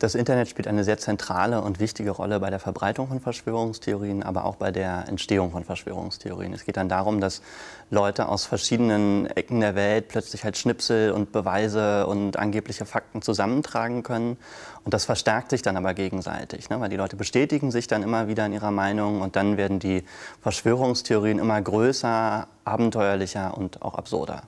Das Internet spielt eine sehr zentrale und wichtige Rolle bei der Verbreitung von Verschwörungstheorien, aber auch bei der Entstehung von Verschwörungstheorien. Es geht dann darum, dass Leute aus verschiedenen Ecken der Welt plötzlich halt Schnipsel und Beweise und angebliche Fakten zusammentragen können. Und das verstärkt sich dann aber gegenseitig, ne? weil die Leute bestätigen sich dann immer wieder in ihrer Meinung und dann werden die Verschwörungstheorien immer größer, abenteuerlicher und auch absurder.